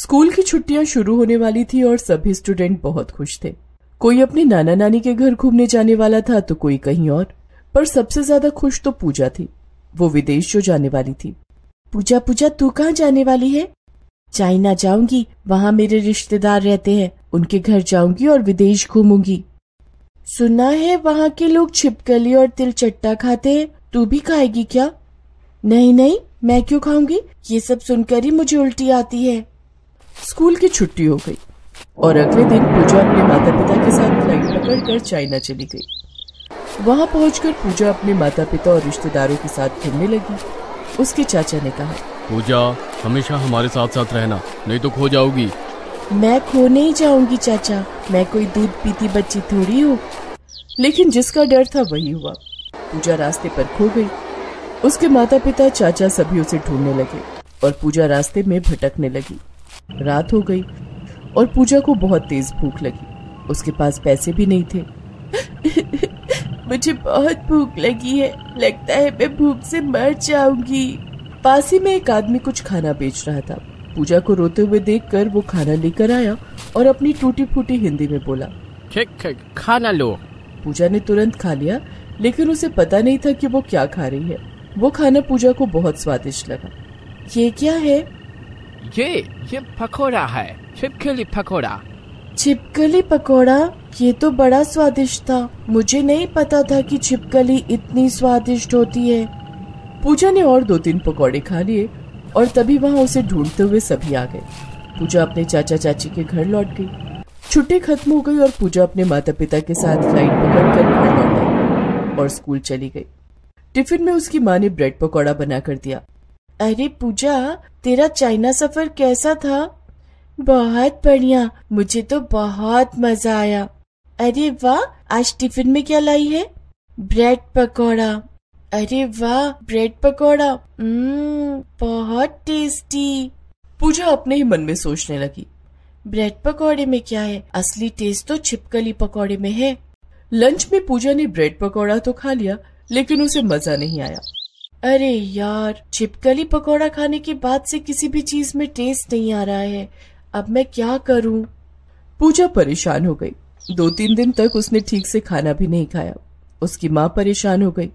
School की छुट्टियां शुरू होने वाली थी और सभी स्टूडेंट बहुत खुश थे कोई अपने नाना नानी के घर घूमने जाने वाला था तो कोई कहीं और पर सबसे ज्यादा खुश तो पूजा थी वो विदेश जो जाने वाली थी पूजा पूजा तू कहाँ जाने वाली है चाइना जाऊंगी वहाँ मेरे रिश्तेदार रहते हैं उनके घर जाऊंगी और विदेश घूमूंगी सुना है वहाँ के लोग छिपकली और तिल चट्टा खाते हैं तू भी खाएगी क्या नहीं नहीं मैं क्यों खाऊंगी ये सब सुनकर ही मुझे उल्टी आती है स्कूल की छुट्टी हो गई और अगले दिन पूजा अपने माता पिता के साथ फ्लाइट कर चाइना चली गई वहां पहुंचकर पूजा अपने माता पिता और रिश्तेदारों के साथ घूमने लगी उसके चाचा ने कहा पूजा हमेशा हमारे साथ साथ रहना नहीं तो खो जाओगी मैं खो नहीं जाऊंगी चाचा मैं कोई दूध पीती बच्ची थोड़ी हूँ लेकिन जिसका डर था वही हुआ पूजा रास्ते पर खो गई उसके माता पिता चाचा सभी उसे ढूंढने लगे और पूजा रास्ते में भटकने लगी रात हो गई और पूजा को बहुत तेज भूख लगी उसके पास पैसे भी नहीं थे मुझे बहुत भूख लगी है लगता है मैं भूख से मर जाऊंगी पास ही में एक आदमी कुछ खाना बेच रहा था पूजा को रोते हुए देखकर वो खाना लेकर आया और अपनी टूटी फूटी हिंदी में बोला ठीक खाना लो पूजा ने तुरंत खा लिया लेकिन उसे पता नहीं था कि वो क्या खा रही है वो खाना पूजा को बहुत स्वादिष्ट लगा ये क्या है ये ये पकोड़ा है छिपकली पकोड़ा छिपकली पकोड़ा ये तो बड़ा स्वादिष्ट था मुझे नहीं पता था कि छिपकली इतनी स्वादिष्ट होती है पूजा ने और दो तीन पकौड़े खा लिए और तभी वहाँ उसे ढूंढते हुए सभी आ गए पूजा अपने चाचा चाची के घर लौट गई छुट्टी खत्म हो गई और पूजा अपने माता पिता के साथ फ्लाइट पकड़ कर घर लौट और स्कूल चली गई टिफिन में उसकी माँ ने ब्रेड पकौड़ा बनाकर दिया अरे पूजा तेरा चाइना सफर कैसा था बहुत बढ़िया मुझे तो बहुत मजा आया अरे वाह आज टिफिन में क्या लाई है ब्रेड पकौड़ा अरे वाह ब्रेड पकौड़ा हम्म, बहुत टेस्टी पूजा अपने ही मन में सोचने लगी ब्रेड पकौड़े में क्या है असली टेस्ट तो छिपकली पकौड़े में है लंच में पूजा ने ब्रेड पकौड़ा तो खा लिया लेकिन उसे मजा नहीं आया अरे यार छिपकली पकोड़ा खाने के बाद से किसी भी चीज में टेस्ट नहीं आ रहा है अब मैं क्या करूं? पूजा परेशान हो गई दो तीन दिन तक उसने ठीक से खाना भी नहीं खाया उसकी माँ परेशान हो गई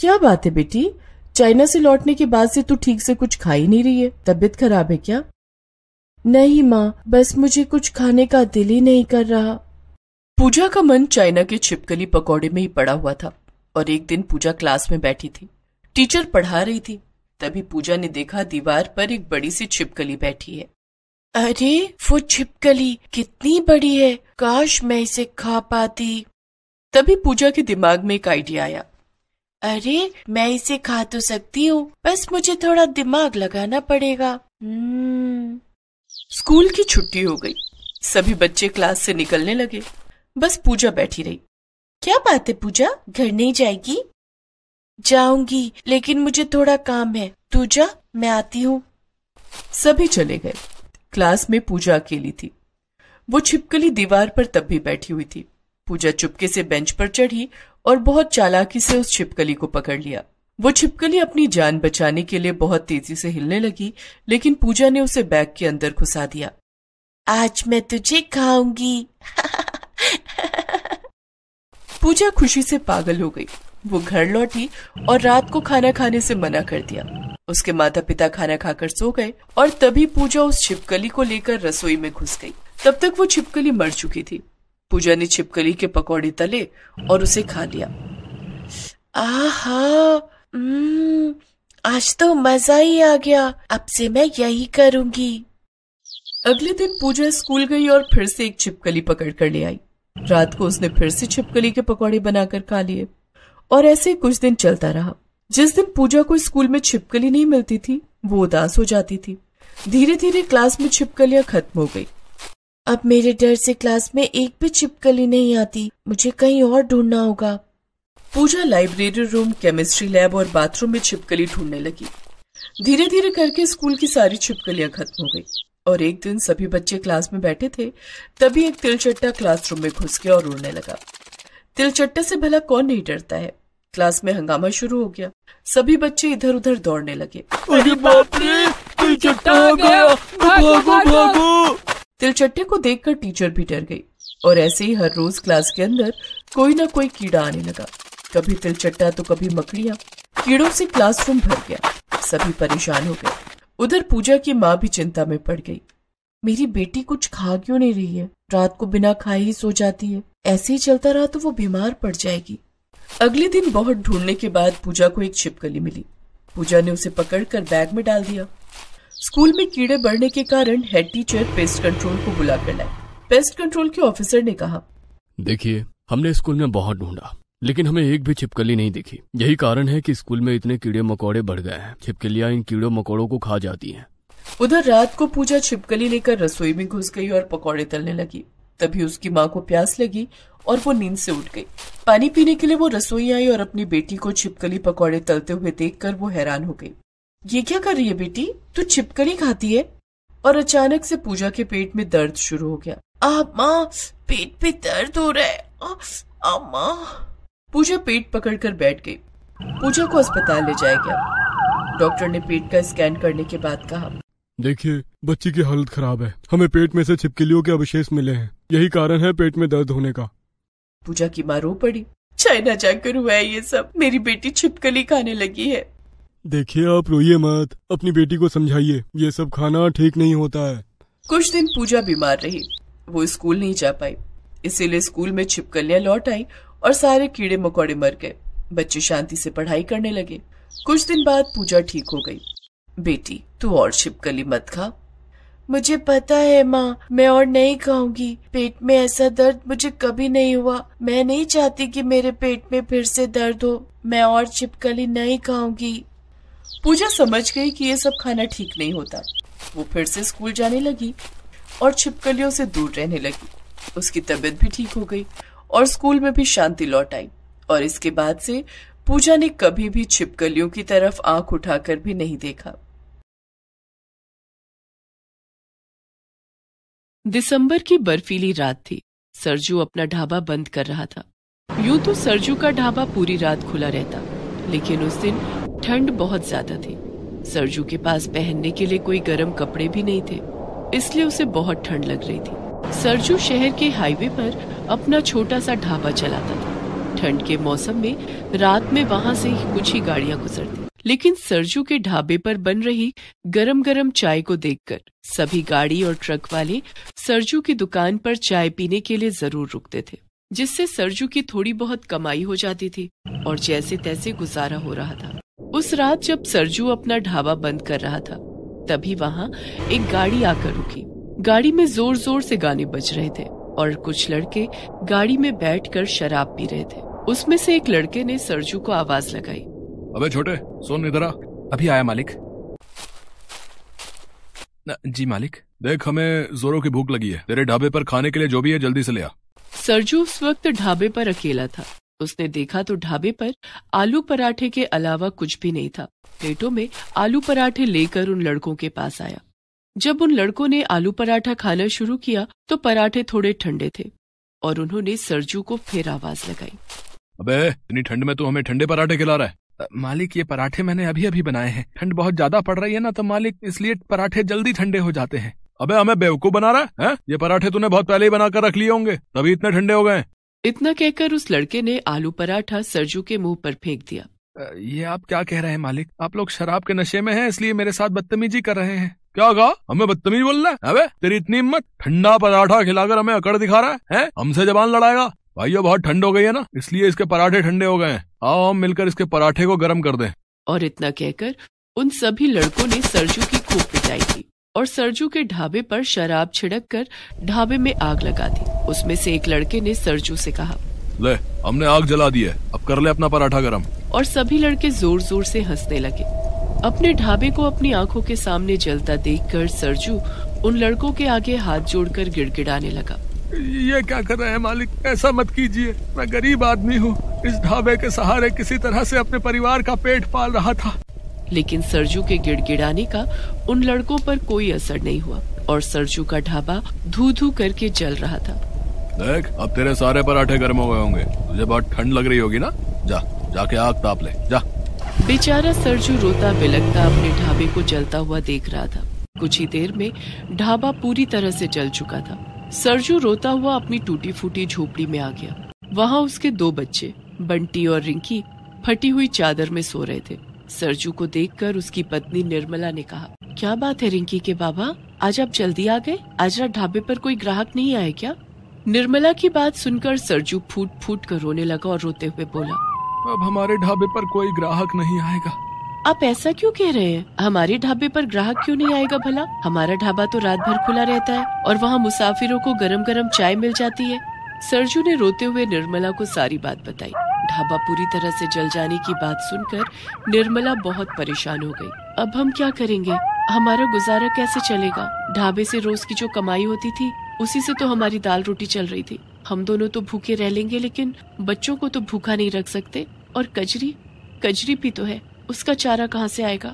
क्या बात है बेटी चाइना से लौटने के बाद से तू ठीक से कुछ खा ही नहीं रही है तबीयत खराब है क्या नहीं माँ बस मुझे कुछ खाने का दिल ही नहीं कर रहा पूजा का मन चाइना के छिपकली पकौड़े में ही पड़ा हुआ था और एक दिन पूजा क्लास में बैठी थी टीचर पढ़ा रही थी तभी पूजा ने देखा दीवार पर एक बड़ी सी छिपकली बैठी है अरे वो छिपकली कितनी बड़ी है काश मैं इसे खा पाती तभी पूजा के दिमाग में एक आइडिया आया अरे मैं इसे खा तो सकती हूँ बस मुझे थोड़ा दिमाग लगाना पड़ेगा हम्म। स्कूल की छुट्टी हो गई सभी बच्चे क्लास से निकलने लगे बस पूजा बैठी रही क्या बात है पूजा घर नहीं जाएगी जाऊंगी लेकिन मुझे थोड़ा काम है तू जा मैं आती हूँ सभी चले गए क्लास में पूजा अकेली थी वो छिपकली दीवार पर तब भी बैठी हुई थी पूजा चुपके से बेंच पर चढ़ी और बहुत चालाकी से उस छिपकली को पकड़ लिया वो छिपकली अपनी जान बचाने के लिए बहुत तेजी से हिलने लगी लेकिन पूजा ने उसे बैग के अंदर घुसा दिया आज मैं तुझे खाऊंगी पूजा खुशी से पागल हो गई वो घर लौटी और रात को खाना खाने से मना कर दिया उसके माता पिता खाना खाकर सो गए और तभी पूजा उस छिपकली को लेकर रसोई में घुस गई तब तक वो छिपकली मर चुकी थी पूजा ने छिपकली के पकौड़े तले और उसे खा लिया आहा हम्म, आज तो मजा ही आ गया अब से मैं यही करूंगी अगले दिन पूजा स्कूल गई और फिर से एक छिपकली पकड़ कर ले आई रात को उसने फिर से छिपकली के पकौड़े बनाकर खा लिए और ऐसे कुछ दिन चलता रहा जिस दिन पूजा को स्कूल में छिपकली नहीं मिलती थी वो उदास हो जाती थी धीरे धीरे क्लास में छिपकलियां खत्म हो गई अब मेरे डर से क्लास में एक भी छिपकली नहीं आती मुझे कहीं और ढूंढना होगा Pooja library room chemistry lab और बाथरूम में छिपकली ढूंढने लगी धीरे धीरे करके स्कूल की सारी छिपकलियां खत्म हो गई और एक दिन सभी बच्चे क्लास में बैठे थे तभी एक तिलचट्टा क्लासरूम में घुस गया और उड़ने लगा तिलचट्टे से भला कौन नहीं डरता है क्लास में हंगामा शुरू हो गया सभी बच्चे इधर उधर दौड़ने लगे अरे बाप रे तिलचट्टा आ गया भागो भागो तिलचट्टे को देखकर टीचर भी डर गई और ऐसे ही हर रोज क्लास के अंदर कोई ना कोई कीड़ा आने लगा कभी तिलचट्टा तो कभी मकड़िया कीड़ों से क्लासरूम भर गया सभी परेशान हो गए उधर पूजा की माँ भी चिंता में पड़ गई मेरी बेटी कुछ खा क्यों नहीं रही है रात को बिना खाए ही सो जाती है ऐसे ही चलता रहा तो वो बीमार पड़ जाएगी अगले दिन बहुत ढूंढने के बाद पूजा को एक छिपकली मिली पूजा ने उसे पकड़कर बैग में डाल दिया स्कूल में कीड़े बढ़ने के कारण हेड टीचर पेस्ट कंट्रोल को बुलाकर लाए पेस्ट कंट्रोल के ऑफिसर ने कहा देखिए हमने स्कूल में बहुत ढूंढा लेकिन हमें एक भी छिपकली नहीं दिखी यही कारण है कि स्कूल में इतने कीड़े मकोड़े बढ़ गए हैं छिपकलियाँ इन कीड़ों मकोड़ों को खा जाती हैं। उधर रात को पूजा छिपकली लेकर रसोई में घुस गई और पकौड़े तलने लगी तभी उसकी माँ को प्यास लगी और वो नींद से उठ गई पानी पीने के लिए वो रसोई आई और अपनी बेटी को छिपकली पकौड़े तलते हुए देखकर वो हैरान हो गई ये क्या कर रही है बेटी तू छिपकली खाती है और अचानक से पूजा के पेट में दर्द शुरू हो गया आ माँ पेट पे दर्द हो रहा है माँ पूजा पेट पकड़कर बैठ गई पूजा को अस्पताल ले जाया गया डॉक्टर ने पेट का स्कैन करने के बाद कहा देखिए बच्ची की हालत खराब है हमें पेट में से छिपकलियों के अवशेष मिले हैं यही कारण है पेट में दर्द होने का पूजा की माँ रो पड़ी चाइना जाकर हुआ है ये सब मेरी बेटी छिपकली खाने लगी है देखिए आप रोइए मत अपनी बेटी को समझाइए ये सब खाना ठीक नहीं होता है कुछ दिन पूजा बीमार रही वो स्कूल नहीं जा पाई इसीलिए स्कूल में छिपकलियाँ लौट आई और सारे कीड़े मकोड़े मर गए बच्चे शांति से पढ़ाई करने लगे कुछ दिन बाद पूजा ठीक हो गई बेटी तू और छिपकली मत खा मुझे पता है माँ मैं और नहीं खाऊंगी पेट में ऐसा दर्द मुझे कभी नहीं हुआ मैं नहीं चाहती कि मेरे पेट में फिर से दर्द हो मैं और छिपकली नहीं खाऊंगी पूजा समझ गई कि ये सब खाना ठीक नहीं होता वो फिर से स्कूल जाने लगी और छिपकलियों से दूर रहने लगी उसकी तबीयत भी ठीक हो गई और स्कूल में भी शांति लौट आई और इसके बाद से पूजा ने कभी भी छिपकलियों की तरफ आंख उठाकर भी नहीं देखा दिसंबर की बर्फीली रात थी सरजू अपना ढाबा बंद कर रहा था यूं तो सरजू का ढाबा पूरी रात खुला रहता लेकिन उस दिन ठंड बहुत ज्यादा थी सरजू के पास पहनने के लिए कोई गर्म कपड़े भी नहीं थे इसलिए उसे बहुत ठंड लग रही थी सरजू शहर के हाईवे पर अपना छोटा सा ढाबा चलाता था ठंड के मौसम में रात में वहाँ से कुछ ही गाड़ियाँ गुजरती लेकिन सरजू के ढाबे पर बन रही गरम गरम चाय को देखकर सभी गाड़ी और ट्रक वाले सरजू की दुकान पर चाय पीने के लिए जरूर रुकते थे जिससे सरजू की थोड़ी बहुत कमाई हो जाती थी और जैसे तैसे गुजारा हो रहा था उस रात जब सरजू अपना ढाबा बंद कर रहा था तभी वहाँ एक गाड़ी आकर रुकी गाड़ी में जोर जोर से गाने बज रहे थे और कुछ लड़के गाड़ी में बैठकर शराब पी रहे थे उसमें से एक लड़के ने सरजू को आवाज लगाई अबे छोटे सुन इधर आ अभी आया मालिक न, जी मालिक देख हमें जोरों की भूख लगी है तेरे ढाबे पर खाने के लिए जो भी है जल्दी से ले आ सरजू उस वक्त ढाबे पर अकेला था उसने देखा तो ढाबे पर आलू पराठे के अलावा कुछ भी नहीं था प्लेटों में आलू पराठे लेकर उन लड़कों के पास आया जब उन लड़कों ने आलू पराठा खाना शुरू किया तो पराठे थोड़े ठंडे थे और उन्होंने सरजू को फिर आवाज लगाई अबे इतनी ठंड में तो हमें ठंडे पराठे खिला रहा है मालिक ये पराठे मैंने अभी अभी बनाए हैं ठंड बहुत ज्यादा पड़ रही है ना तो मालिक इसलिए पराठे जल्दी ठंडे हो जाते हैं अबे हमें बेवकूफ बना रहा है, ये पराठे तूने बहुत पहले ही बनाकर रख लिए होंगे तभी इतने ठंडे हो गए इतना कहकर उस लड़के ने आलू पराठा सरजू के मुंह पर फेंक दिया ये आप क्या कह रहे हैं मालिक आप लोग शराब के नशे में हैं इसलिए मेरे साथ बदतमीजी कर रहे हैं क्या कहा हमें बदतमीज बोल रहा है अबे तेरी इतनी हिम्मत ठंडा पराठा खिलाकर हमें अकड़ दिखा रहा है, है? हमसे जबान लड़ाएगा भाई बहुत ठंड हो गई है ना इसलिए इसके पराठे ठंडे हो गए हैं आओ हम मिलकर इसके पराठे को गर्म कर दें और इतना कहकर उन सभी लड़कों ने सरजू की खूब पिटाई की और सरजू के ढाबे पर शराब छिड़क कर ढाबे में आग लगा दी उसमें से एक लड़के ने सरजू से कहा ले हमने आग जला दी है अब कर ले अपना पराठा गरम और सभी लड़के जोर जोर से हंसने लगे अपने ढाबे को अपनी आंखों के सामने जलता देखकर सरजू उन लड़कों के आगे हाथ जोड़कर गिड़गिड़ाने लगा ये क्या कर रहे हैं मालिक ऐसा मत कीजिए मैं गरीब आदमी हूँ इस ढाबे के सहारे किसी तरह से अपने परिवार का पेट पाल रहा था लेकिन सरजू के गिड़गिड़ाने का उन लड़कों पर कोई असर नहीं हुआ और सरजू का ढाबा धू धू करके जल रहा था देख अब तेरे सारे पराठे गर्म हो गए होंगे तुझे बहुत ठंड लग रही होगी ना जा जाके आग ताप ले जा बेचारा सरजू रोता बिलकता अपने ढाबे को जलता हुआ देख रहा था कुछ ही देर में ढाबा पूरी तरह से जल चुका था सरजू रोता हुआ अपनी टूटी फूटी झोपड़ी में आ गया वहाँ उसके दो बच्चे बंटी और रिंकी फटी हुई चादर में सो रहे थे सरजू को देखकर उसकी पत्नी निर्मला ने कहा क्या बात है रिंकी के बाबा आज आप जल्दी आ गए आज रात ढाबे पर कोई ग्राहक नहीं आए क्या निर्मला की बात सुनकर सरजू फूट फूट कर रोने लगा और रोते हुए बोला अब हमारे ढाबे पर कोई ग्राहक नहीं आएगा आप ऐसा क्यों कह रहे हैं हमारे ढाबे पर ग्राहक क्यों नहीं आएगा भला हमारा ढाबा तो रात भर खुला रहता है और वहाँ मुसाफिरों को गरम गरम चाय मिल जाती है सरजू ने रोते हुए निर्मला को सारी बात बताई ढाबा पूरी तरह से जल जाने की बात सुनकर निर्मला बहुत परेशान हो गई। अब हम क्या करेंगे हमारा गुजारा कैसे चलेगा ढाबे से रोज की जो कमाई होती थी उसी से तो हमारी दाल रोटी चल रही थी हम दोनों तो भूखे रह लेंगे लेकिन बच्चों को तो भूखा नहीं रख सकते और कजरी कजरी भी तो है उसका चारा कहाँ से आएगा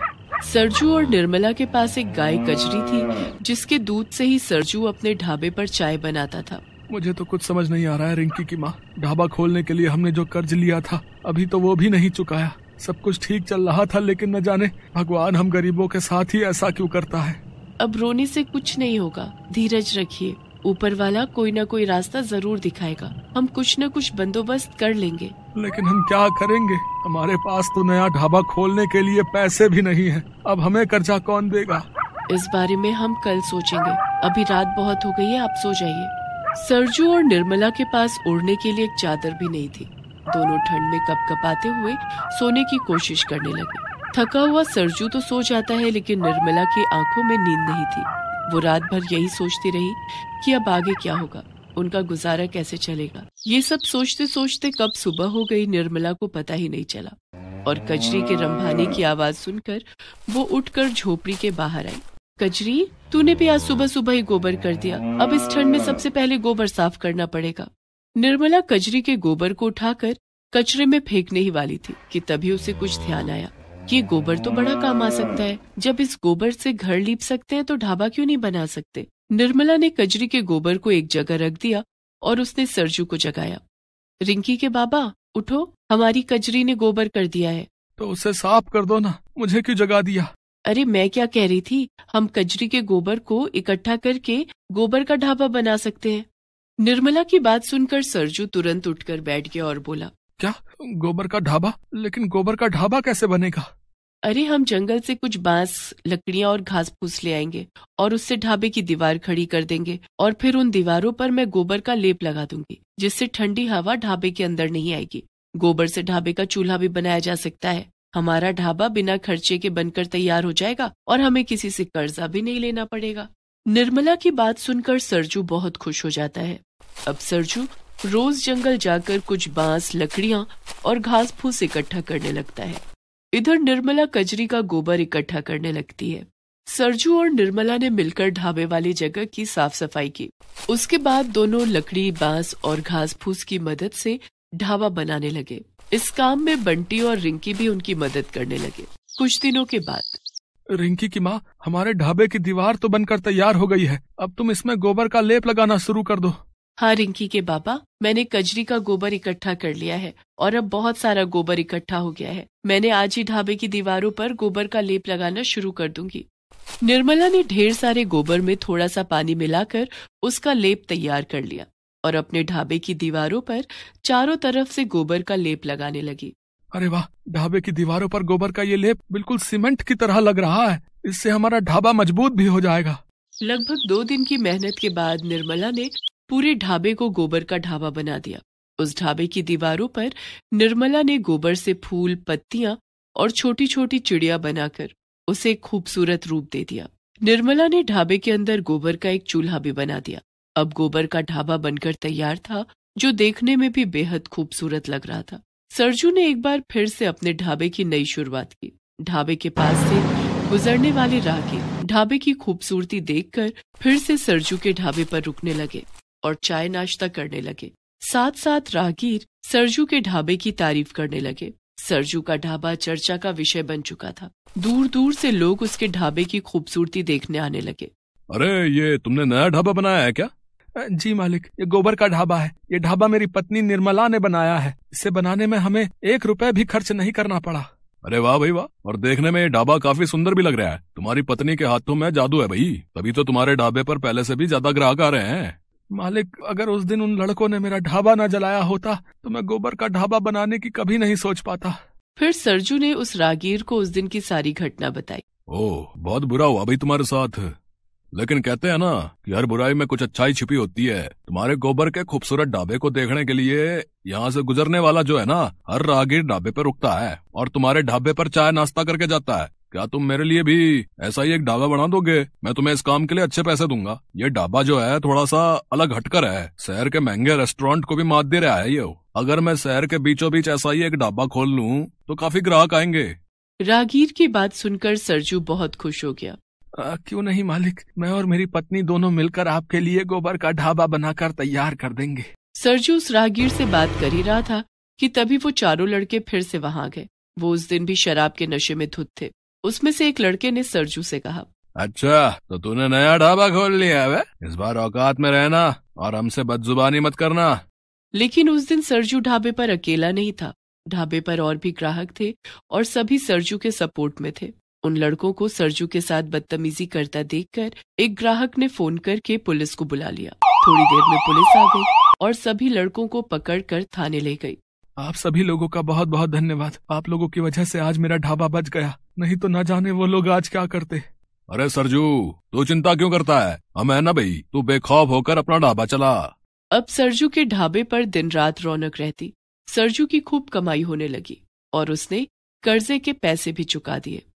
सरजू और निर्मला के पास एक गाय कचरी थी जिसके दूध से ही सरजू अपने ढाबे पर चाय बनाता था मुझे तो कुछ समझ नहीं आ रहा है रिंकी की माँ ढाबा खोलने के लिए हमने जो कर्ज लिया था अभी तो वो भी नहीं चुकाया सब कुछ ठीक चल रहा था लेकिन न जाने भगवान हम गरीबों के साथ ही ऐसा क्यों करता है अब रोने से कुछ नहीं होगा धीरज रखिए ऊपर वाला कोई ना कोई रास्ता जरूर दिखाएगा हम कुछ न कुछ बंदोबस्त कर लेंगे लेकिन हम क्या करेंगे हमारे पास तो नया ढाबा खोलने के लिए पैसे भी नहीं है अब हमें कर्जा कौन देगा इस बारे में हम कल सोचेंगे अभी रात बहुत हो गई है आप सो जाइए सरजू और निर्मला के पास उड़ने के लिए एक चादर भी नहीं थी दोनों ठंड में कप कपाते हुए सोने की कोशिश करने लगे थका हुआ सरजू तो सो जाता है लेकिन निर्मला की आंखों में नींद नहीं थी वो रात भर यही सोचती रही कि अब आगे क्या होगा उनका गुजारा कैसे चलेगा ये सब सोचते सोचते कब सुबह हो गई निर्मला को पता ही नहीं चला और कजरी के रंभाने की आवाज सुनकर वो उठकर झोपड़ी के बाहर आई कजरी तूने भी आज सुबह सुबह ही गोबर कर दिया अब इस ठंड में सबसे पहले गोबर साफ करना पड़ेगा निर्मला कजरी के गोबर को उठाकर कचरे में फेंकने ही वाली थी कि तभी उसे कुछ ध्यान आया ये गोबर तो बड़ा काम आ सकता है जब इस गोबर से घर लीप सकते हैं तो ढाबा क्यों नहीं बना सकते निर्मला ने कजरी के गोबर को एक जगह रख दिया और उसने सरजू को जगाया रिंकी के बाबा उठो हमारी कजरी ने गोबर कर दिया है तो उसे साफ कर दो ना मुझे क्यों जगा दिया अरे मैं क्या कह रही थी हम कजरी के गोबर को इकट्ठा करके गोबर का ढाबा बना सकते हैं निर्मला की बात सुनकर सरजू तुरंत उठकर बैठ गया और बोला क्या गोबर का ढाबा लेकिन गोबर का ढाबा कैसे बनेगा अरे हम जंगल से कुछ बांस लकड़ियां और घास फूस ले आएंगे और उससे ढाबे की दीवार खड़ी कर देंगे और फिर उन दीवारों पर मैं गोबर का लेप लगा दूंगी जिससे ठंडी हवा ढाबे के अंदर नहीं आएगी गोबर से ढाबे का चूल्हा भी बनाया जा सकता है हमारा ढाबा बिना खर्चे के बनकर तैयार हो जाएगा और हमें किसी से कर्जा भी नहीं लेना पड़ेगा निर्मला की बात सुनकर सरजू बहुत खुश हो जाता है अब सरजू रोज जंगल जाकर कुछ बांस लकड़ियां और घास फूस इकट्ठा करने लगता है इधर निर्मला कजरी का गोबर इकट्ठा करने लगती है सरजू और निर्मला ने मिलकर ढाबे वाली जगह की साफ सफाई की उसके बाद दोनों लकड़ी बांस और घास फूस की मदद से ढाबा बनाने लगे इस काम में बंटी और रिंकी भी उनकी मदद करने लगे कुछ दिनों के बाद रिंकी की माँ हमारे ढाबे की दीवार तो बनकर तैयार हो गई है अब तुम इसमें गोबर का लेप लगाना शुरू कर दो हाँ रिंकी के बापा मैंने कजरी का गोबर इकट्ठा कर लिया है और अब बहुत सारा गोबर इकट्ठा हो गया है मैंने आज ही ढाबे की दीवारों पर गोबर का लेप लगाना शुरू कर दूंगी निर्मला ने ढेर सारे गोबर में थोड़ा सा पानी मिलाकर उसका लेप तैयार कर लिया और अपने ढाबे की दीवारों पर चारों तरफ से गोबर का लेप लगाने लगी अरे वाह ढाबे की दीवारों पर गोबर का ये लेप बिल्कुल सीमेंट की तरह लग रहा है इससे हमारा ढाबा मजबूत भी हो जाएगा लगभग दो दिन की मेहनत के बाद निर्मला ने पूरे ढाबे को गोबर का ढाबा बना दिया उस ढाबे की दीवारों पर निर्मला ने गोबर से फूल पत्तियां और छोटी छोटी चिड़िया बनाकर उसे खूबसूरत रूप दे दिया निर्मला ने ढाबे के अंदर गोबर का एक चूल्हा भी बना दिया अब गोबर का ढाबा बनकर तैयार था जो देखने में भी बेहद खूबसूरत लग रहा था सरजू ने एक बार फिर से अपने ढाबे की नई शुरुआत की ढाबे के पास से गुजरने वाले के ढाबे की खूबसूरती देखकर फिर से सरजू के ढाबे पर रुकने लगे और चाय नाश्ता करने लगे साथ साथ राहगीर सरजू के ढाबे की तारीफ करने लगे सरजू का ढाबा चर्चा का विषय बन चुका था दूर दूर से लोग उसके ढाबे की खूबसूरती देखने आने लगे अरे ये तुमने नया ढाबा बनाया है क्या जी मालिक ये गोबर का ढाबा है ये ढाबा मेरी पत्नी निर्मला ने बनाया है इसे बनाने में हमें एक रुपए भी खर्च नहीं करना पड़ा अरे वाह भाई वाह और देखने में ये ढाबा काफी सुंदर भी लग रहा है तुम्हारी पत्नी के हाथों में जादू है भाई तभी तो तुम्हारे ढाबे पर पहले से भी ज्यादा ग्राहक आ रहे हैं मालिक अगर उस दिन उन लड़कों ने मेरा ढाबा ना जलाया होता तो मैं गोबर का ढाबा बनाने की कभी नहीं सोच पाता फिर सरजू ने उस रागीर को उस दिन की सारी घटना बताई ओ बहुत बुरा हुआ भाई तुम्हारे साथ लेकिन कहते हैं ना कि हर बुराई में कुछ अच्छाई छिपी होती है तुम्हारे गोबर के खूबसूरत ढाबे को देखने के लिए यहाँ से गुजरने वाला जो है ना हर रागीर ढाबे पर रुकता है और तुम्हारे ढाबे पर चाय नाश्ता करके जाता है क्या तुम मेरे लिए भी ऐसा ही एक ढाबा बना दोगे मैं तुम्हें इस काम के लिए अच्छे पैसे दूंगा ये ढाबा जो है थोड़ा सा अलग हटकर है शहर के महंगे रेस्टोरेंट को भी मात दे रहा है ये अगर मैं शहर के बीचों बीच ऐसा ही एक ढाबा खोल लूँ तो काफी ग्राहक आएंगे रागीर की बात सुनकर सरजू बहुत खुश हो गया आ, क्यों नहीं मालिक मैं और मेरी पत्नी दोनों मिलकर आपके लिए गोबर का ढाबा बनाकर तैयार कर देंगे सरजू उस राहगीर से बात कर ही रहा था कि तभी वो चारों लड़के फिर से वहाँ गए वो उस दिन भी शराब के नशे में धुत थे उसमें से एक लड़के ने सरजू से कहा अच्छा तो तूने नया ढाबा खोल लिया है इस बार औकात में रहना और हमसे बदजुबानी मत करना लेकिन उस दिन सरजू ढाबे पर अकेला नहीं था ढाबे पर और भी ग्राहक थे और सभी सरजू के सपोर्ट में थे उन लड़कों को सरजू के साथ बदतमीजी करता देखकर एक ग्राहक ने फोन करके पुलिस को बुला लिया थोड़ी देर में पुलिस आ गई और सभी लड़कों को पकड़ कर थाने ले गई आप सभी लोगों का बहुत बहुत धन्यवाद आप लोगों की वजह से आज मेरा ढाबा बच गया नहीं तो ना जाने वो लोग आज क्या करते अरे सरजू तू चिंता क्यों करता है हम है ना भाई तू बेखौफ होकर अपना ढाबा चला अब सरजू के ढाबे पर दिन रात रौनक रहती सरजू की खूब कमाई होने लगी और उसने कर्जे के पैसे भी चुका दिए